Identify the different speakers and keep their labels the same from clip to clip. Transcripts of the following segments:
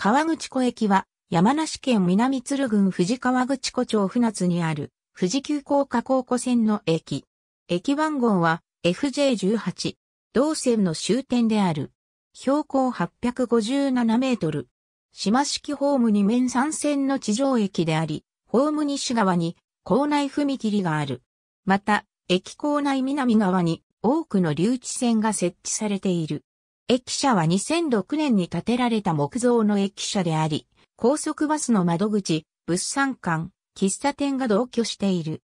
Speaker 1: 川口湖駅は、山梨県南鶴郡富士川口湖町船津にある、富士急高架高湖線の駅。駅番号は FJ18。同線の終点である。標高857メートル。島式ホームに面3線の地上駅であり、ホーム西側に校内踏切がある。また、駅構内南側に多くの留置線が設置されている。駅舎は2006年に建てられた木造の駅舎であり、高速バスの窓口、物産館、喫茶店が同居している。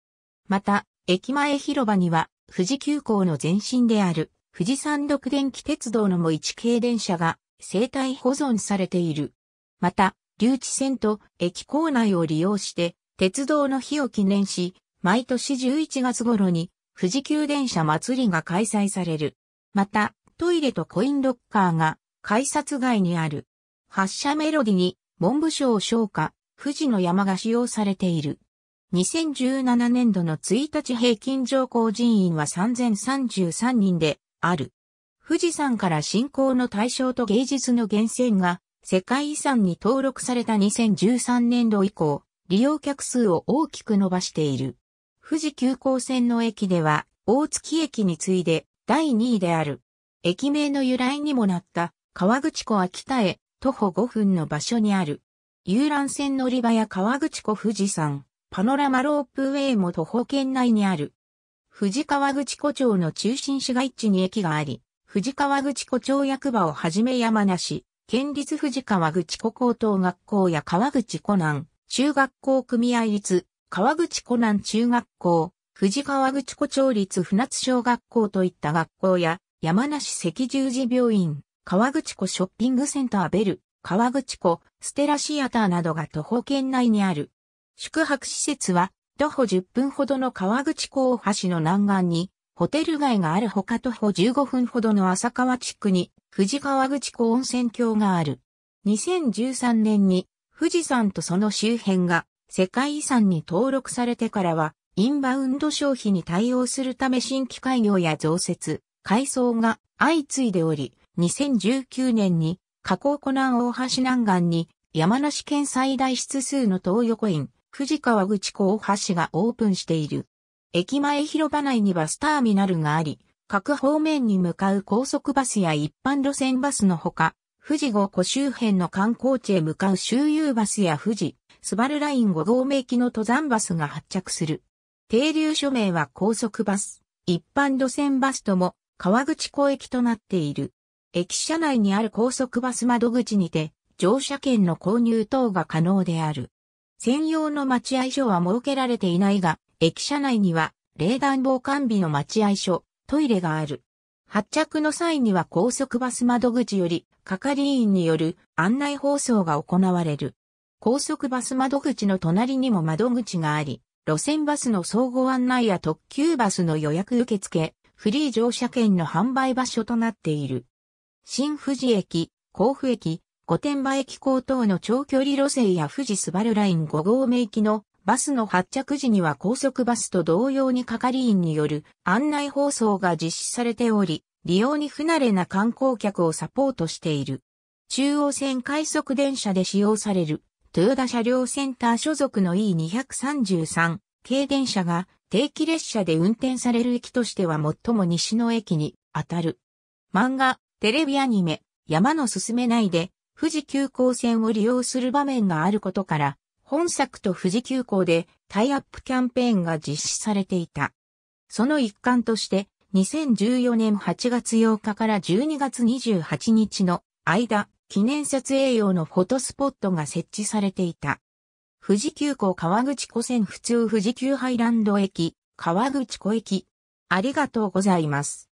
Speaker 1: また、駅前広場には、富士急行の前身である、富士山独電気鉄道のも一系電車が生態保存されている。また、留置線と駅構内を利用して、鉄道の日を記念し、毎年11月頃に富士急電車祭りが開催される。また、トイレとコインロッカーが改札外にある。発車メロディに文部省昇華、富士の山が使用されている。2017年度の1日平均上降人員は3033人である。富士山から信仰の対象と芸術の源泉が世界遺産に登録された2013年度以降、利用客数を大きく伸ばしている。富士急行線の駅では、大月駅に次いで第2位である。駅名の由来にもなった川口湖秋田へ徒歩5分の場所にある。遊覧船乗り場や川口湖富士山、パノラマロープウェイも徒歩圏内にある。富士川口湖町の中心市街地に駅があり、富士川口湖町役場をはじめ山梨、県立富士川口湖高等学校や川口湖南、中学校組合立、川口湖南中学校、富士川口湖町立船津小学校といった学校や、山梨赤十字病院、川口湖ショッピングセンターベル、川口湖、ステラシアターなどが徒歩圏内にある。宿泊施設は、徒歩10分ほどの川口湖大橋の南岸に、ホテル街があるほか徒歩15分ほどの浅川地区に、富士川口湖温泉郷がある。2013年に、富士山とその周辺が、世界遺産に登録されてからは、インバウンド消費に対応するため新規開業や増設、改装が相次いでおり、2019年に加工湖南大橋南岸に山梨県最大室数の東横イン、藤川口湖大橋がオープンしている。駅前広場内にバスターミナルがあり、各方面に向かう高速バスや一般路線バスのほか、富士五湖周辺の観光地へ向かう周遊バスや富士、スバルライン5合目駅の登山バスが発着する。停留所名は高速バス、一般路線バスとも川口湖駅となっている。駅舎内にある高速バス窓口にて、乗車券の購入等が可能である。専用の待合所は設けられていないが、駅舎内には、冷暖房完備の待合所、トイレがある。発着の際には高速バス窓口より、係員による案内放送が行われる。高速バス窓口の隣にも窓口があり、路線バスの総合案内や特急バスの予約受付、フリー乗車券の販売場所となっている。新富士駅、甲府駅、御殿場駅高等の長距離路線や富士スバルライン5目行きのバスの発着時には高速バスと同様に係員による案内放送が実施されており、利用に不慣れな観光客をサポートしている。中央線快速電車で使用される、豊田車両センター所属の E233 系電車が定期列車で運転される駅としては最も西の駅に当たる。漫画、テレビアニメ、山のすすめないで、富士急行線を利用する場面があることから、本作と富士急行でタイアップキャンペーンが実施されていた。その一環として、2014年8月8日から12月28日の間、記念撮影用のフォトスポットが設置されていた。富士急行川口湖線普通富士急ハイランド駅、川口湖駅。ありがとうございます。